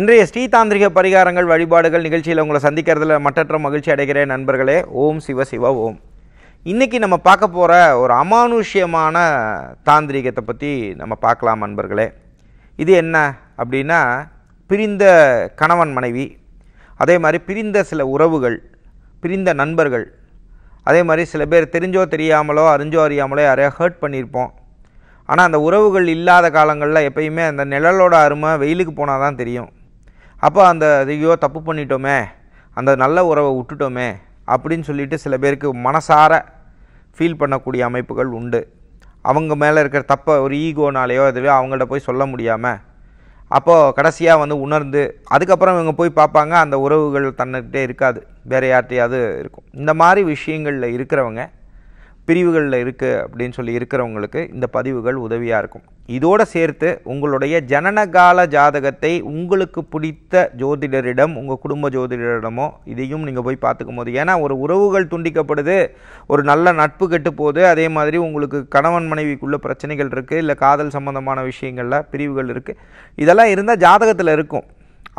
இன்றைய ஸ்ரீதாந்திரிக பரிகாரங்கள் வழிபாடுகள் நிகழ்ச்சியில் உங்களை சந்திக்கிறதுல மற்றற்ற மகிழ்ச்சி அடைகிறேன் நண்பர்களே ஓம் சிவ சிவ ஓம் இன்றைக்கி நம்ம பார்க்க போகிற ஒரு அமானுஷ்யமான தாந்திரிகத்தை பற்றி நம்ம பார்க்கலாம் நண்பர்களே இது என்ன அப்படின்னா பிரிந்த கணவன் மனைவி அதே மாதிரி பிரிந்த சில உறவுகள் பிரிந்த நண்பர்கள் அதே மாதிரி சில பேர் தெரிஞ்சோ தெரியாமலோ அறிஞ்சோ அறியாமலோ யாரையோ ஹர்ட் பண்ணியிருப்போம் ஆனால் அந்த உறவுகள் இல்லாத காலங்களில் எப்பயுமே அந்த நிழலோட அருமை வெயிலுக்கு போனால் தான் தெரியும் அப்போ அந்த ஐயோ தப்பு பண்ணிட்டோமே அந்த நல்ல உறவை விட்டுட்டோமே அப்படின்னு சொல்லிட்டு சில பேருக்கு மனசார ஃபீல் பண்ணக்கூடிய அமைப்புகள் உண்டு அவங்க மேலே இருக்கிற தப்பை ஒரு ஈகோனாலேயோ இதுவே அவங்கள்ட்ட போய் சொல்ல முடியாமல் அப்போது கடைசியாக வந்து உணர்ந்து அதுக்கப்புறம் இவங்க போய் பார்ப்பாங்க அந்த உறவுகள் தன்னுக்கிட்டே இருக்காது வேறு யார்கிட்டையாவது இருக்கும் இந்த மாதிரி விஷயங்களில் இருக்கிறவங்க பிரிவுகளில் இருக்குது அப்படின்னு சொல்லி இருக்கிறவங்களுக்கு இந்த பதிவுகள் உதவியாக இருக்கும் இதோடு சேர்த்து உங்களுடைய ஜனனகால ஜாதகத்தை உங்களுக்கு பிடித்த ஜோதிடரிடம் உங்கள் குடும்ப ஜோதிடரிடமோ இதையும் நீங்கள் போய் பார்த்துக்கும் போது ஏன்னா ஒரு உறவுகள் துண்டிக்கப்படுது ஒரு நல்ல நட்பு கெட்டு போகுது அதே மாதிரி உங்களுக்கு கணவன் மனைவிக்குள்ளே பிரச்சனைகள் இருக்குது இல்லை காதல் சம்மந்தமான விஷயங்களில் பிரிவுகள் இருக்குது இதெல்லாம் இருந்தால் ஜாதகத்தில் இருக்கும்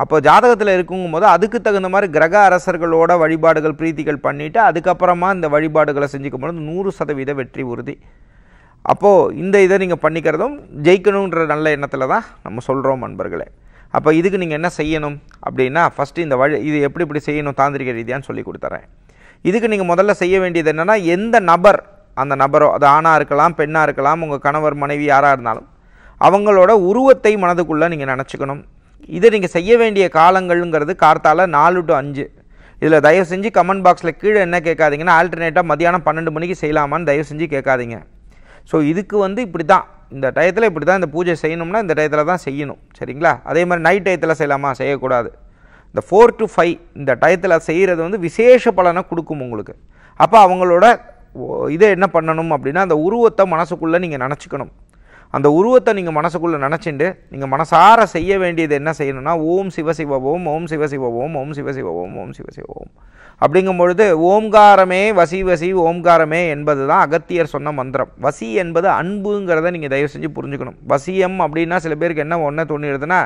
அப்போ ஜாதகத்தில் இருக்குங்கும் போது அதுக்கு தகுந்த மாதிரி கிரக அரசர்களோட வழிபாடுகள் பிரீத்திகள் பண்ணிவிட்டு அதுக்கப்புறமா இந்த வழிபாடுகளை செஞ்சுக்கும் பொழுது நூறு சதவீத வெற்றி உறுதி அப்போது இந்த இதை நீங்கள் பண்ணிக்கிறதும் ஜெயிக்கணுன்ற நல்ல எண்ணத்தில் தான் நம்ம சொல்கிறோம் நண்பர்களே அப்போ இதுக்கு நீங்கள் என்ன செய்யணும் அப்படின்னா ஃபஸ்ட்டு இந்த வழி இது எப்படி இப்படி செய்யணும் தாந்திரிக ரீதியான்னு சொல்லி கொடுத்துறேன் இதுக்கு நீங்கள் முதல்ல செய்ய வேண்டியது என்னென்னா எந்த நபர் அந்த நபரோ அது ஆணாக இருக்கலாம் பெண்ணாக இருக்கலாம் உங்கள் கணவர் மனைவி யாராக இருந்தாலும் அவங்களோட உருவத்தை மனதுக்குள்ளே நீங்கள் நினச்சிக்கணும் இதை நீங்கள் செய்ய வேண்டிய காலங்கள்ங்கிறது கார்த்தால் நாலு டு அஞ்சு இதில் தயவு செஞ்சு கமெண்ட் பாக்ஸில் கீழே என்ன கேட்காதீங்கன்னா ஆல்டர்னேட்டாக மதியானம் பன்னெண்டு மணிக்கு செய்யலாமான்னு தயவு செஞ்சு கேட்காதீங்க ஸோ இதுக்கு வந்து இப்படி தான் இந்த டயத்தில் இப்படி தான் இந்த பூஜை செய்யணும்னா இந்த டயத்தில் தான் செய்யணும் சரிங்களா அதே மாதிரி நைட் டயத்தில் செய்யலாமா செய்யக்கூடாது இந்த ஃபோர் டு ஃபைவ் இந்த டயத்தில் செய்கிறது வந்து விசேஷ பலனை கொடுக்கும் உங்களுக்கு அப்போ அவங்களோட இதை என்ன பண்ணணும் அப்படின்னா அந்த உருவத்தை மனசுக்குள்ளே நீங்கள் நினச்சிக்கணும் அந்த உருவத்தை நீங்கள் மனசுக்குள்ளே நினச்சிண்டு நீங்கள் மனசார செய்ய வேண்டியது என்ன செய்யணும்னா ஓம் சிவசிவோம் ஓம் ஓம் ஓம் சிவசிவோம் ஓம் சிவசிவோம் அப்படிங்கும் பொழுது ஓம்காரமே வசி வசி ஓம்காரமே என்பது தான் அகத்தியர் சொன்ன மந்திரம் வசி என்பது அன்புங்கிறத நீங்கள் தயவு செஞ்சு புரிஞ்சுக்கணும் வசியம் அப்படின்னா சில பேருக்கு என்ன ஒன்று தோணிடுதுன்னா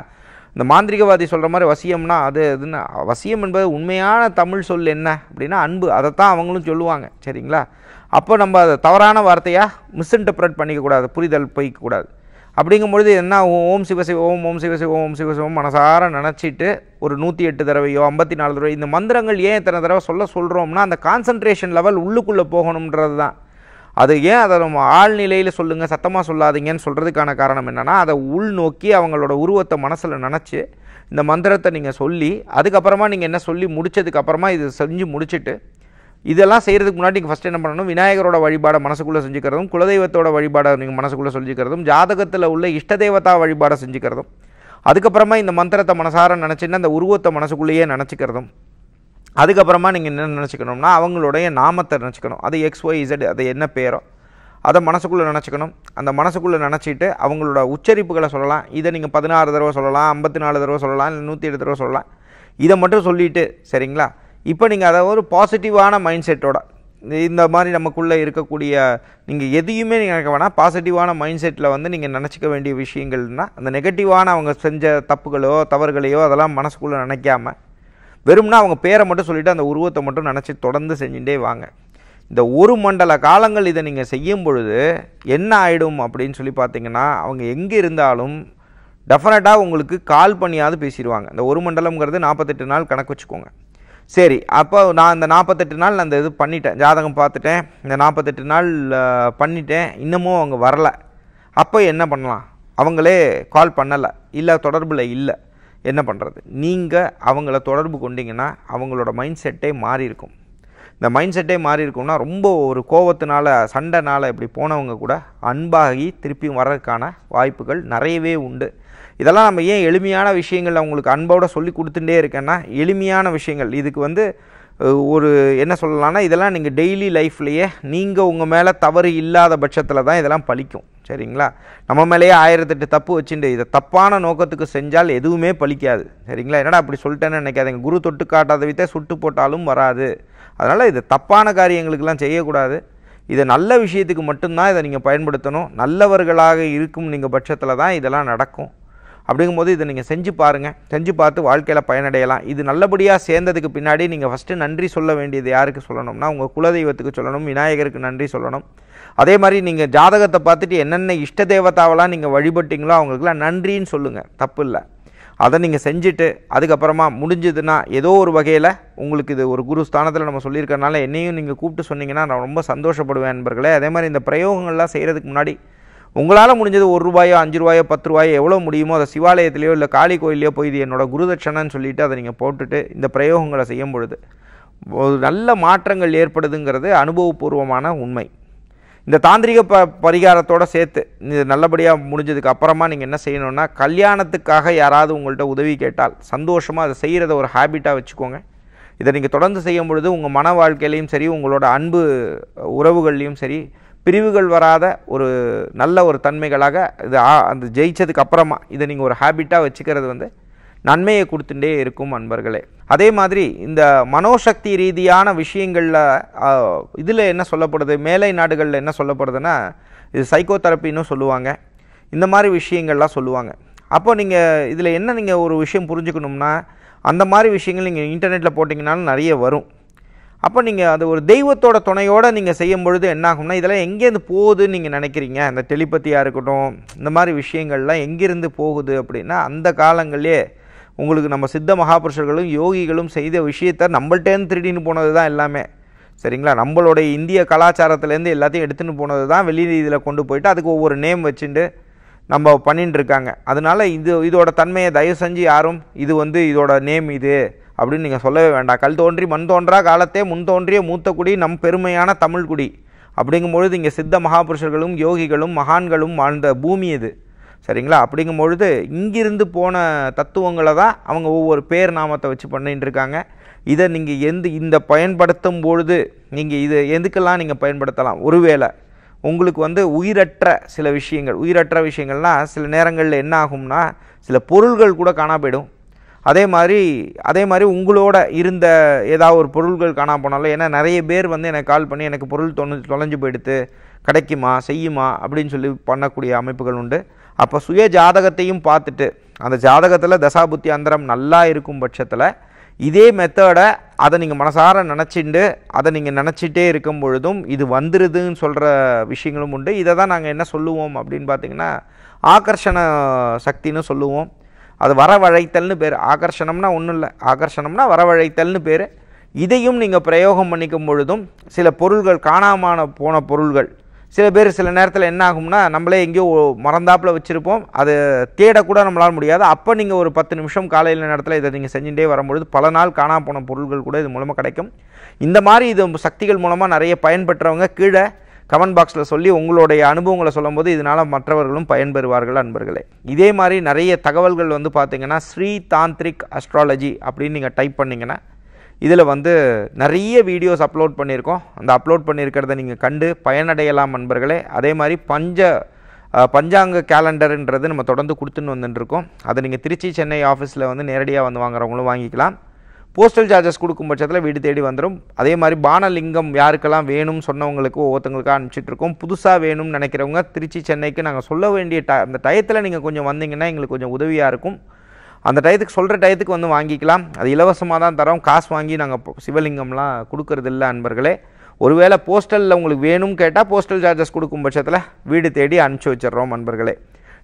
இந்த மாந்திரிகவாதி சொல்கிற மாதிரி வசியம்னா அது இதுன்னு வசியம் என்பது உண்மையான தமிழ் சொல் என்ன அப்படின்னா அன்பு அதைத்தான் அவங்களும் சொல்லுவாங்க சரிங்களா அப்போ நம்ம அதை தவறான வார்த்தையாக மிஸ்இன்டர்பிரட் பண்ணிக்கக்கூடாது புரிதல் போய்க்கக்கூடாது அப்படிங்கும் பொழுது என்ன ஓம் சிவசிவ ஓம் ஓம் சிவசிவ ஓம் சிவசிவம் மனசார நினச்சிட்டு ஒரு நூற்றி எட்டு தடவையோ ஐம்பத்தி நாலு தடவை இந்த மந்திரங்கள் ஏன் இத்தனை தடவை சொல்ல சொல்கிறோம்னா அந்த கான்சன்ட்ரேஷன் லெவல் உள்ளுக்குள்ளே போகணுன்றது தான் அது ஏன் அதை நம்ம ஆழ்நிலையில் சொல்லுங்கள் சத்தமாக சொல்லாதீங்கன்னு சொல்கிறதுக்கான காரணம் என்னென்னா அதை உள்நோக்கி அவங்களோட உருவத்தை மனசில் நினச்சி இந்த மந்திரத்தை நீங்கள் சொல்லி அதுக்கப்புறமா நீங்கள் என்ன சொல்லி முடித்ததுக்கப்புறமா இது செஞ்சு முடிச்சுட்டு இதெல்லாம் செய்கிறதுக்கு முன்னாடி நீங்கள் ஃபஸ்ட் என்ன பண்ணணும் விநாயகரோட வழிபாடை மனசுக்குள்ளே செஞ்சுக்கிறதும் குலதெய்வத்தோட வழிபாடை நீங்கள் மனசுக்குள்ளே செஞ்சுக்கிறதும் ஜாதகத்தில் உள்ள இஷ்ட தேவதா வழிபாடை செஞ்சுக்கிறதும் அதுக்கப்புறமா இந்த மந்திரத்தை மனசார நினச்சின்னா அந்த உருவத்தை மனசுக்குள்ளேயே நினச்சிக்கிறதும் அதுக்கப்புறமா நீங்கள் என்ன நினச்சிக்கணும்னா அவங்களுடைய நாமத்தை நினச்சிக்கணும் அது எக்ஸ் ஒய் இசட் அது என்ன பேரோ அதை மனசுக்குள்ளே நினச்சிக்கணும் அந்த மனசுக்குள்ளே நினச்சிட்டு அவங்களோட உச்சரிப்புகளை சொல்லலாம் இதை நீங்கள் பதினாறு தடவை சொல்லலாம் ஐம்பத்தி நாலு தடவை சொல்லலாம் இல்லை நூற்றி எட்டு தடவை சொல்லலாம் இதை மட்டும் சொல்லிவிட்டு சரிங்களா இப்போ நீங்கள் அதை ஒரு பாசிட்டிவான மைண்ட் செட்டோட இந்த மாதிரி நமக்குள்ளே இருக்கக்கூடிய நீங்கள் எதையுமே நீங்கள் நினைக்க வேணால் பாசிட்டிவான மைண்ட் செட்டில் வந்து நீங்கள் நினச்சிக்க வேண்டிய விஷயங்கள்னால் அந்த நெகட்டிவான அவங்க செஞ்ச தப்புகளோ தவறுகளையோ அதெல்லாம் மனசுக்குள்ளே நினைக்காமல் வெறும்னா அவங்க பேரை மட்டும் சொல்லிவிட்டு அந்த உருவத்தை மட்டும் நினச்சி தொடர்ந்து செஞ்சுட்டே வாங்க இந்த ஒரு மண்டல காலங்கள் இதை நீங்கள் செய்யும் பொழுது என்ன ஆகிடும் அப்படின்னு சொல்லி பார்த்தீங்கன்னா அவங்க எங்கே இருந்தாலும் டெஃபினட்டாக உங்களுக்கு கால் பண்ணியாவது பேசிடுவாங்க இந்த ஒரு மண்டலங்கிறது நாற்பத்தெட்டு நாள் கணக்கு வச்சுக்கோங்க சரி அப்போ நான் இந்த நாற்பத்தெட்டு நாள் அந்த இது பண்ணிட்டேன் ஜாதகம் பார்த்துட்டேன் இந்த நாற்பத்தெட்டு நாள் பண்ணிட்டேன் இன்னமும் அவங்க வரலை அப்போ என்ன பண்ணலாம் அவங்களே கால் பண்ணலை இல்லை தொடர்பில் இல்லை என்ன பண்ணுறது நீங்கள் அவங்கள தொடர்பு கொண்டிங்கன்னா அவங்களோட மைண்ட் செட்டே மாறி இருக்கும் இந்த மைண்ட் செட்டே மாறி இருக்கும்னா ரொம்ப ஒரு கோவத்தினால சண்டைனால் இப்படி போனவங்க கூட அன்பாகி திருப்பி வர்றதுக்கான வாய்ப்புகள் நிறையவே உண்டு இதெல்லாம் நம்ம ஏன் எளிமையான விஷயங்கள் அவங்களுக்கு அன்போடு சொல்லி கொடுத்துட்டே இருக்கேன்னா எளிமையான விஷயங்கள் இதுக்கு வந்து ஒரு என்ன சொல்லலாம்னா இதெல்லாம் நீங்கள் டெய்லி லைஃப்லையே நீங்கள் உங்கள் மேலே தவறு இல்லாத பட்சத்தில் தான் இதெல்லாம் பழிக்கும் சரிங்களா நம்ம மேலேயே ஆயிரத்தெட்டு தப்பு வச்சுட்டு இதை தப்பான நோக்கத்துக்கு செஞ்சால் எதுவுமே பழிக்காது சரிங்களா என்னடா அப்படி சொல்லிட்டேன்னு எங்கள் குரு தொட்டு காட்டாத வித்தே சுட்டு போட்டாலும் வராது அதனால் இது தப்பான காரியங்களுக்கெல்லாம் செய்யக்கூடாது இதை நல்ல விஷயத்துக்கு மட்டும்தான் இதை நீங்கள் பயன்படுத்தணும் நல்லவர்களாக இருக்கும் நீங்கள் பட்சத்தில் தான் இதெல்லாம் நடக்கும் அப்படிங்கும்போது இதை நீங்கள் செஞ்சு பாருங்கள் செஞ்சு பார்த்து வாழ்க்கையில் பயனடையலாம் இது நல்லபடியாக சேர்ந்ததுக்கு பின்னாடி நீங்கள் ஃபஸ்ட்டு நன்றி சொல்ல வேண்டியது யாருக்கு சொல்லணும்னா உங்கள் குலதெய்வத்துக்கு சொல்லணும் விநாயகருக்கு நன்றி சொல்லணும் அதே மாதிரி நீங்கள் ஜாதகத்தை பார்த்துட்டு என்னென்ன இஷ்ட தேவதாவெல்லாம் நீங்கள் வழிபட்டிங்களோ அவங்களுக்குலாம் நன்றின்னு சொல்லுங்கள் தப்பு இல்லை அதை நீங்கள் செஞ்சுட்டு அதுக்கப்புறமா முடிஞ்சதுன்னா ஏதோ ஒரு வகையில் உங்களுக்கு இது ஒரு குரு ஸ்தானத்தில் நம்ம சொல்லியிருக்கறனால என்னையும் நீங்கள் கூப்பிட்டு சொன்னீங்கன்னா நான் ரொம்ப சந்தோஷப்படுவேன் நண்பர்களே அதே மாதிரி இந்த பிரயோகங்கள்லாம் செய்கிறதுக்கு முன்னாடி உங்களால் முடிஞ்சது ஒரு ரூபாயோ அஞ்சு ரூபாயோ பத்து ரூபாயோ எவ்வளோ முடியுமோ அதை சிவாலயத்திலையோ இல்லை காளி கோயிலையோ போய் இது என்னோடய குருதட்சணன்னு சொல்லிவிட்டு அதை நீங்கள் போட்டுட்டு இந்த பிரயோகங்களை செய்யும் பொழுது ஒரு நல்ல மாற்றங்கள் ஏற்படுதுங்கிறது அனுபவபூர்வமான உண்மை இந்த தாந்திரிக ப பரிகாரத்தோடு சேர்த்து இது நல்லபடியாக முடிஞ்சதுக்கு அப்புறமா நீங்கள் என்ன செய்யணும்னா கல்யாணத்துக்காக யாராவது உங்கள்கிட்ட உதவி கேட்டால் சந்தோஷமாக அதை செய்கிறத ஒரு ஹேபிட்டாக வச்சுக்கோங்க இதை நீங்கள் தொடர்ந்து செய்யும் பொழுது உங்கள் மன வாழ்க்கையிலையும் சரி உங்களோட அன்பு உறவுகள்லேயும் சரி பிரிவுகள் வராத ஒரு நல்ல ஒரு தன்மைகளாக இது அந்த ஜெயித்ததுக்கு அப்புறமா இதை நீங்கள் ஒரு ஹேபிட்டாக வச்சுக்கிறது வந்து நன்மையை கொடுத்துட்டே இருக்கும் அன்பர்களே அதே மாதிரி இந்த மனோசக்தி ரீதியான விஷயங்களில் இதில் என்ன சொல்லப்படுது மேலை நாடுகளில் என்ன சொல்லப்படுதுன்னா இது சைக்கோ தெரப்பின்னு சொல்லுவாங்க இந்த மாதிரி விஷயங்கள்லாம் சொல்லுவாங்க அப்போ நீங்கள் இதில் என்ன நீங்கள் ஒரு விஷயம் புரிஞ்சுக்கணும்னா அந்த மாதிரி விஷயங்கள் நீங்கள் இன்டர்நெட்டில் போட்டிங்கனாலும் நிறைய வரும் அப்போ நீங்கள் அது ஒரு தெய்வத்தோட துணையோடு நீங்கள் செய்யும் பொழுது என்னாகும்னா இதெல்லாம் எங்கேருந்து போகுதுன்னு நீங்கள் நினைக்கிறீங்க அந்த டெலிபத்தியாக இருக்கட்டும் இந்த மாதிரி விஷயங்கள்லாம் எங்கேருந்து போகுது அப்படின்னா அந்த காலங்களிலே உங்களுக்கு நம்ம சித்த மகாபுருஷர்களும் யோகிகளும் செய்த விஷயத்த நம்மள்ட்டேருந்து திருடின்னு போனது தான் எல்லாமே சரிங்களா நம்மளுடைய இந்திய கலாச்சாரத்துலேருந்து எல்லாத்தையும் எடுத்துன்னு போனது தான் வெளி இதில் கொண்டு போயிட்டு அதுக்கு ஒவ்வொரு நேம் வச்சுட்டு நம்ம பண்ணிட்டுருக்காங்க அதனால் இது இதோட தன்மையை தயவு செஞ்சு யாரும் இது வந்து இதோட நேம் இது அப்படின்னு நீங்கள் சொல்லவே வேண்டாம் கல் தோன்றி மண் தோன்றா காலத்தே முன் தோன்றிய மூத்த குடி நம் பெருமையான தமிழ் குடி அப்படிங்கும்பொழுது இங்கே சித்த மகாபுருஷர்களும் யோகிகளும் மகான்களும் வாழ்ந்த பூமி இது சரிங்களா அப்படிங்கும் பொழுது இங்கிருந்து போன தத்துவங்களை தான் அவங்க ஒவ்வொரு பேர் நாமத்தை வச்சு பண்ணிகிட்டு இருக்காங்க இதை நீங்கள் எந்த இந்த பயன்படுத்தும் பொழுது நீங்கள் இது எதுக்கெல்லாம் நீங்கள் பயன்படுத்தலாம் ஒருவேளை உங்களுக்கு வந்து உயிரற்ற சில விஷயங்கள் உயிரற்ற விஷயங்கள்னால் சில நேரங்களில் என்ன ஆகும்னா சில பொருள்கள் கூட காணா போயிடும் அதே மாதிரி அதே மாதிரி உங்களோட இருந்த ஏதாவது ஒரு பொருள்கள் காணாமல் போனாலும் ஏன்னா நிறைய பேர் வந்து எனக்கு கால் பண்ணி எனக்கு பொருள் தொலை தொலைஞ்சு போயிடுத்து கிடைக்குமா செய்யுமா அப்படின்னு சொல்லி பண்ணக்கூடிய அமைப்புகள் உண்டு அப்போ சுய ஜாதகத்தையும் பார்த்துட்டு அந்த ஜாதகத்தில் தசாபுத்தி அந்தரம் நல்லா இருக்கும் பட்சத்தில் இதே மெத்தடை அதை நீங்கள் மனசார நினச்சிண்டு அதை நீங்கள் நினச்சிட்டே இருக்கும் பொழுதும் இது வந்துடுதுன்னு சொல்கிற விஷயங்களும் உண்டு இதை தான் நாங்கள் என்ன சொல்லுவோம் அப்படின்னு பார்த்திங்கன்னா ஆகர்ஷண சக்தின்னு சொல்லுவோம் அது வரவழைத்தல்னு பேர் ஆகர்ஷணம்னா ஒன்றும் இல்லை ஆகர்ஷணம்னா வரவழைத்தல்னு பேர் இதையும் நீங்கள் பிரயோகம் பண்ணிக்கும் பொழுதும் சில பொருள்கள் காணாமல் போன பொருள்கள் சில பேர் சில நேரத்தில் என்ன ஆகும்னா நம்மளே எங்கேயோ மறந்தாப்பில் வச்சுருப்போம் அது தேடக்கூட நம்மளால் முடியாது அப்போ நீங்கள் ஒரு பத்து நிமிஷம் காலையில் நேரத்தில் இதை நீங்கள் செஞ்சுட்டே வரும்பொழுது பல நாள் காணாமல் போன பொருள்கள் கூட இது மூலமாக கிடைக்கும் இந்த மாதிரி இது சக்திகள் மூலமாக நிறைய பயன்பெற்றவங்க கீழே கமெண்ட் பாக்ஸில் சொல்லி உங்களுடைய அனுபவங்களை சொல்லும்போது இதனால் மற்றவர்களும் பயன்பெறுவார்கள் அன்பர்களே இதே மாதிரி நிறைய தகவல்கள் வந்து பார்த்திங்கன்னா ஸ்ரீ தாந்திரிக் அஸ்ட்ராலஜி அப்படின்னு நீங்கள் டைப் பண்ணிங்கன்னா இதில் வந்து நிறைய வீடியோஸ் அப்லோட் பண்ணியிருக்கோம் அந்த அப்லோட் பண்ணியிருக்கிறத நீங்கள் கண்டு பயனடையலாம் நண்பர்களே அதே மாதிரி பஞ்ச பஞ்சாங்க கேலண்டருன்றது நம்ம தொடர்ந்து கொடுத்துன்னு வந்துட்டுருக்கோம் அதை நீங்கள் திருச்சி சென்னை ஆஃபீஸில் வந்து நேரடியாக வந்து வாங்குறவங்களும் வாங்கிக்கலாம் போஸ்டல் சார்ஜஸ் கொடுக்கும் பட்சத்தில் வீடு தேடி வந்துடும் அதே மாதிரி பானலிங்கம் யாருக்கெல்லாம் வேணும்னு சொன்னவங்களுக்கு ஒவ்வொருத்தங்களுக்கு அனுப்பிச்சிட்ருக்கோம் புதுசாக வேணும்னு நினைக்கிறவங்க திருச்சி சென்னைக்கு நாங்கள் சொல்ல வேண்டிய ட அந்த டயத்தில் நீங்கள் கொஞ்சம் வந்தீங்கன்னா எங்களுக்கு கொஞ்சம் உதவியாக இருக்கும் அந்த டயத்துக்கு சொல்கிற டயத்துக்கு வந்து வாங்கிக்கலாம் அது இலவசமாக தான் தரோம் காசு வாங்கி நாங்கள் சிவலிங்கம்லாம் கொடுக்கறது இல்லை அன்பர்களே ஒருவேளை போஸ்டலில் உங்களுக்கு வேணும்னு கேட்டால் போஸ்டல் சார்ஜஸ் கொடுக்கும் பட்சத்தில் வீடு தேடி அனுப்பிச்சி வச்சிட்றோம் அன்பர்களே